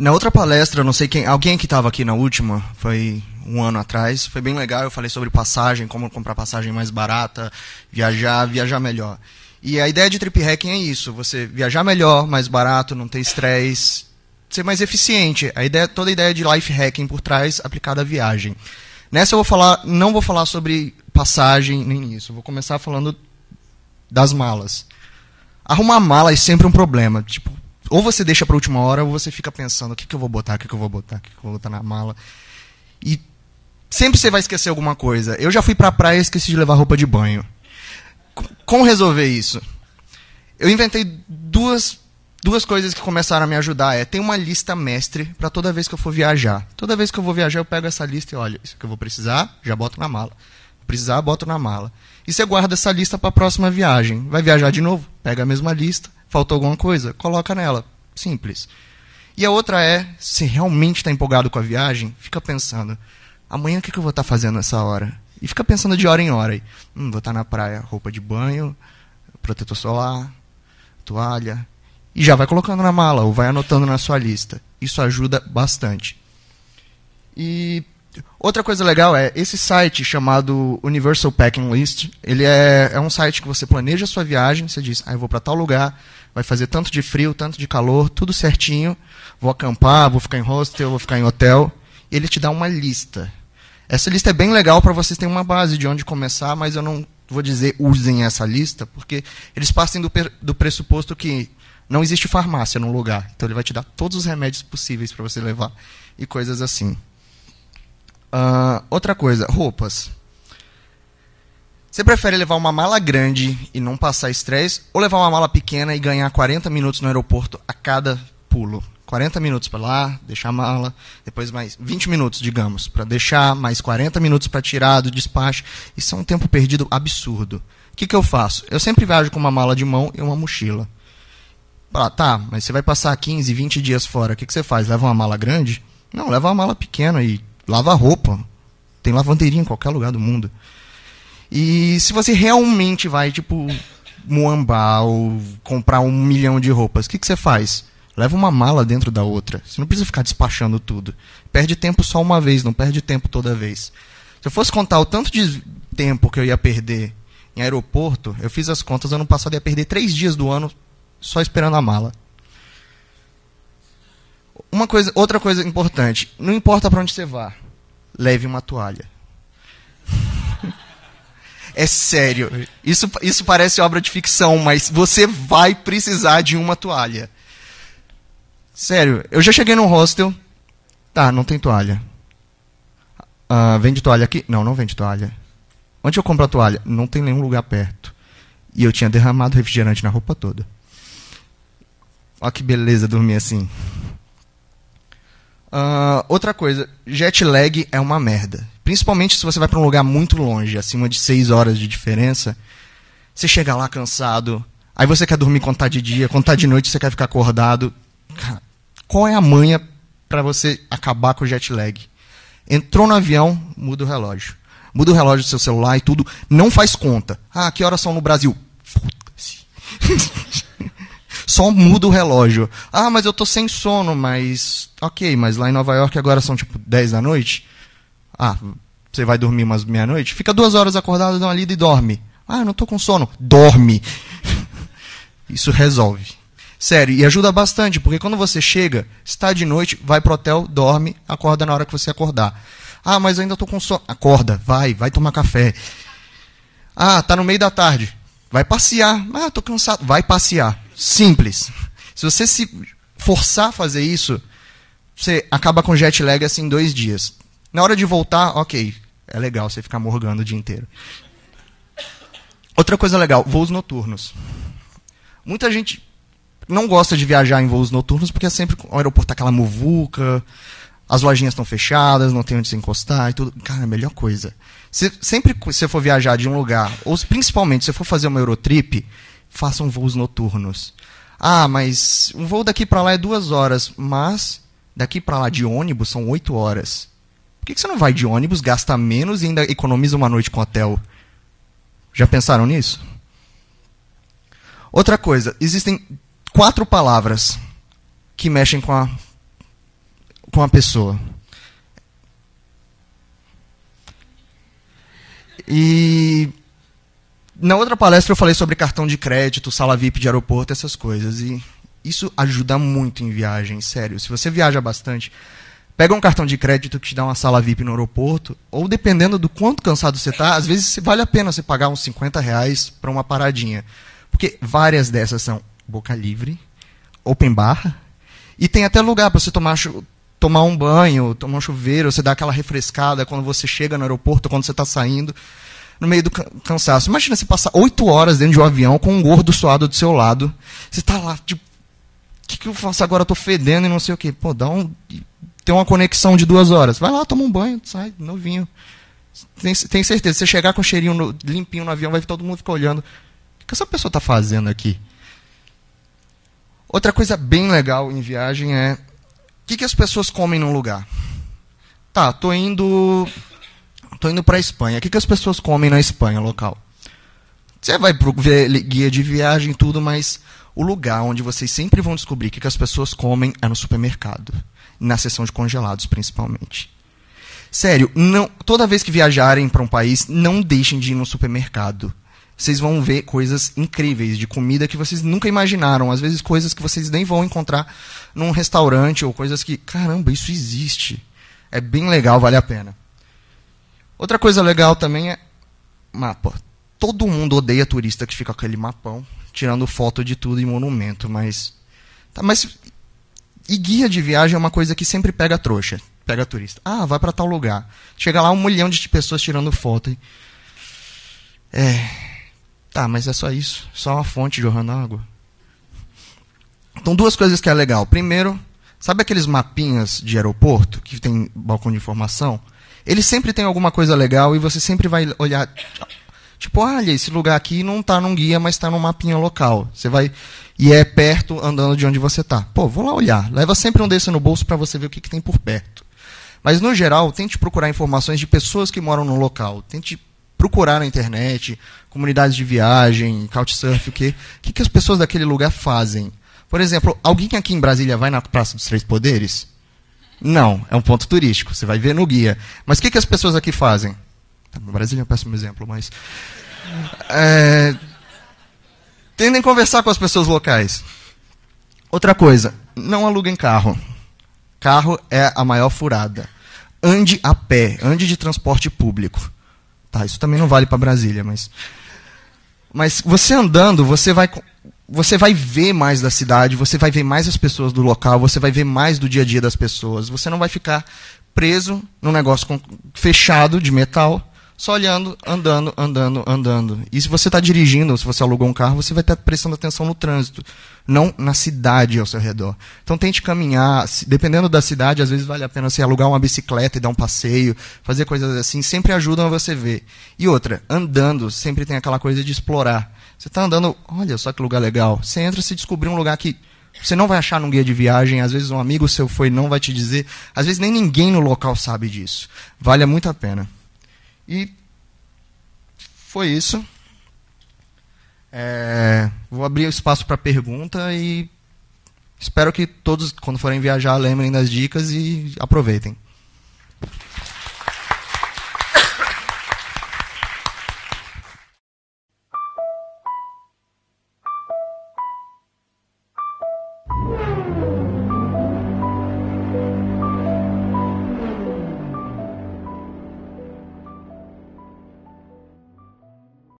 Na outra palestra, não sei quem, alguém que estava aqui na última, foi um ano atrás, foi bem legal. Eu falei sobre passagem, como comprar passagem mais barata, viajar, viajar melhor. E a ideia de trip hacking é isso: você viajar melhor, mais barato, não ter estresse, ser mais eficiente. A ideia, toda a ideia de life hacking por trás aplicada à viagem. Nessa eu vou falar, não vou falar sobre passagem nem isso. vou começar falando das malas. Arrumar mala é sempre um problema. Tipo, ou você deixa para última hora, ou você fica pensando: o que, que eu vou botar, o que, que eu vou botar, o que, que eu vou botar na mala. E sempre você vai esquecer alguma coisa. Eu já fui para a praia e esqueci de levar roupa de banho. Como resolver isso? Eu inventei duas, duas coisas que começaram a me ajudar. É, tem uma lista mestre para toda vez que eu for viajar. Toda vez que eu vou viajar, eu pego essa lista e olha, isso que eu vou precisar, já boto na mala. precisar, boto na mala. E você guarda essa lista para a próxima viagem. Vai viajar de novo? Pega a mesma lista, Faltou alguma coisa? Coloca nela. Simples. E a outra é, se realmente está empolgado com a viagem, fica pensando, amanhã o que, que eu vou estar tá fazendo nessa hora? E fica pensando de hora em hora. E, hum, vou estar tá na praia, roupa de banho, protetor solar, toalha. E já vai colocando na mala ou vai anotando na sua lista. Isso ajuda bastante. E Outra coisa legal é esse site chamado Universal Packing List. Ele é, é um site que você planeja a sua viagem. Você diz, ah, eu vou para tal lugar, vai fazer tanto de frio, tanto de calor, tudo certinho. Vou acampar, vou ficar em hostel, vou ficar em hotel. E ele te dá uma lista. Essa lista é bem legal para vocês terem uma base de onde começar, mas eu não vou dizer usem essa lista, porque eles partem do, do pressuposto que não existe farmácia no lugar. Então ele vai te dar todos os remédios possíveis para você levar e coisas assim. Uh, outra coisa, roupas. Você prefere levar uma mala grande e não passar estresse ou levar uma mala pequena e ganhar 40 minutos no aeroporto a cada pulo? 40 minutos para lá, deixar a mala, depois mais 20 minutos, digamos, para deixar, mais 40 minutos para tirar do despacho. Isso é um tempo perdido absurdo. O que, que eu faço? Eu sempre viajo com uma mala de mão e uma mochila. Ah, tá, mas você vai passar 15, 20 dias fora. O que, que você faz? Leva uma mala grande? Não, leva uma mala pequena e lava roupa. Tem lavanderia em qualquer lugar do mundo. E se você realmente vai, tipo, Moambá ou comprar um milhão de roupas, o que, que você faz? Leva uma mala dentro da outra. Você não precisa ficar despachando tudo. Perde tempo só uma vez, não perde tempo toda vez. Se eu fosse contar o tanto de tempo que eu ia perder em aeroporto, eu fiz as contas, ano passado ia perder três dias do ano só esperando a mala. Uma coisa, outra coisa importante, não importa para onde você vá, leve uma toalha. É sério. Isso, isso parece obra de ficção, mas você vai precisar de uma toalha. Sério, eu já cheguei num hostel. Tá, não tem toalha. Ah, vende toalha aqui? Não, não vende toalha. Onde eu compro a toalha? Não tem nenhum lugar perto. E eu tinha derramado refrigerante na roupa toda. Olha que beleza dormir assim. Uh, outra coisa, jet lag é uma merda. Principalmente se você vai para um lugar muito longe, acima de 6 horas de diferença. Você chega lá cansado, aí você quer dormir contar tá de dia, contar tá de noite, você quer ficar acordado. Cara, qual é a manha para você acabar com o jet lag? Entrou no avião, muda o relógio. Muda o relógio do seu celular e tudo. Não faz conta. Ah, que horas são no Brasil? Foda-se. só muda o relógio. Ah, mas eu tô sem sono, mas. Ok, mas lá em Nova York agora são tipo 10 da noite. Ah, você vai dormir umas meia-noite? Fica duas horas acordado, dá uma lida e dorme. Ah, eu não tô com sono. Dorme! Isso resolve. Sério, e ajuda bastante, porque quando você chega, está de noite, vai pro hotel, dorme, acorda na hora que você acordar. Ah, mas ainda tô com sono. Acorda, vai, vai tomar café. Ah, tá no meio da tarde. Vai passear. Ah, tô cansado. Vai passear. Simples. Se você se forçar a fazer isso, você acaba com jet lag assim em dois dias. Na hora de voltar, ok, é legal você ficar morgando o dia inteiro. Outra coisa legal, voos noturnos. Muita gente não gosta de viajar em voos noturnos porque é sempre o aeroporto aquela muvuca, as lojinhas estão fechadas, não tem onde se encostar e tudo. Cara, é a melhor coisa. Se, sempre que você for viajar de um lugar, ou principalmente se você for fazer uma Eurotrip, façam voos noturnos. Ah, mas um voo daqui para lá é duas horas, mas daqui para lá de ônibus são oito horas. Por que, que você não vai de ônibus, gasta menos e ainda economiza uma noite com hotel? Já pensaram nisso? Outra coisa, existem quatro palavras que mexem com a, com a pessoa. E na outra palestra eu falei sobre cartão de crédito, sala VIP de aeroporto, essas coisas. E isso ajuda muito em viagem, sério. Se você viaja bastante, pega um cartão de crédito que te dá uma sala VIP no aeroporto, ou dependendo do quanto cansado você está, às vezes vale a pena você pagar uns 50 reais para uma paradinha. Porque várias dessas são boca livre, open bar, e tem até lugar para você tomar, tomar um banho, tomar um chuveiro, você dá aquela refrescada quando você chega no aeroporto, quando você está saindo no meio do cansaço. Imagina você passar oito horas dentro de um avião com um gordo suado do seu lado. Você está lá, tipo, o que, que eu faço agora? Eu tô fedendo e não sei o quê. Pô, dá um. Tem uma conexão de duas horas. Vai lá, toma um banho, sai, novinho. Tem, tem certeza, você chegar com um cheirinho no, limpinho no avião, vai todo mundo ficar olhando. O que essa pessoa está fazendo aqui? Outra coisa bem legal em viagem é o que, que as pessoas comem num lugar. Tá, tô indo estou indo para a Espanha. O que, que as pessoas comem na Espanha local? Você vai pro guia de viagem e tudo, mas o lugar onde vocês sempre vão descobrir o que, que as pessoas comem é no supermercado. Na seção de congelados, principalmente. Sério, não, toda vez que viajarem para um país, não deixem de ir no supermercado. Vocês vão ver coisas incríveis de comida que vocês nunca imaginaram, às vezes coisas que vocês nem vão encontrar num restaurante ou coisas que, caramba, isso existe. É bem legal, vale a pena. Outra coisa legal também é mapa. Todo mundo odeia turista que fica com aquele mapão, tirando foto de tudo e monumento, mas. Tá, mas. E guia de viagem é uma coisa que sempre pega trouxa, pega turista. Ah, vai para tal lugar. Chega lá um milhão de pessoas tirando foto. É. Tá, mas é só isso. Só uma fonte jorrando água. Então, duas coisas que é legal. Primeiro, sabe aqueles mapinhas de aeroporto que tem balcão de informação? Ele sempre tem alguma coisa legal e você sempre vai olhar. Tipo, olha, esse lugar aqui não está num guia, mas está num mapinha local. Você vai. E é perto andando de onde você está. Pô, vou lá olhar. Leva sempre um desse no bolso para você ver o que, que tem por perto. Mas, no geral, tente procurar informações de pessoas que moram no local. Tente procurar na internet, comunidades de viagem, couchsurf, o quê? O que, que as pessoas daquele lugar fazem? Por exemplo, alguém aqui em Brasília vai na Praça dos Três Poderes? Não, é um ponto turístico, você vai ver no guia. Mas o que, que as pessoas aqui fazem? Tá, no Brasília é um péssimo exemplo, mas. É, tendem a conversar com as pessoas locais. Outra coisa, não aluguem carro. Carro é a maior furada. Ande a pé, ande de transporte público. Tá, isso também não vale para Brasília, mas. Mas você andando, você vai você vai ver mais da cidade, você vai ver mais as pessoas do local, você vai ver mais do dia a dia das pessoas. Você não vai ficar preso num negócio fechado de metal só olhando, andando, andando, andando. E se você está dirigindo, ou se você alugou um carro, você vai estar prestando atenção no trânsito, não na cidade ao seu redor. Então tente caminhar, dependendo da cidade, às vezes vale a pena você alugar uma bicicleta e dar um passeio, fazer coisas assim, sempre ajudam a você ver. E outra, andando, sempre tem aquela coisa de explorar. Você está andando, olha só que lugar legal. Você entra e se descobrir um lugar que você não vai achar num guia de viagem, às vezes um amigo seu foi não vai te dizer, às vezes nem ninguém no local sabe disso. Vale muito a pena. E foi isso. É, vou abrir o espaço para pergunta e espero que todos, quando forem viajar, lembrem das dicas e aproveitem.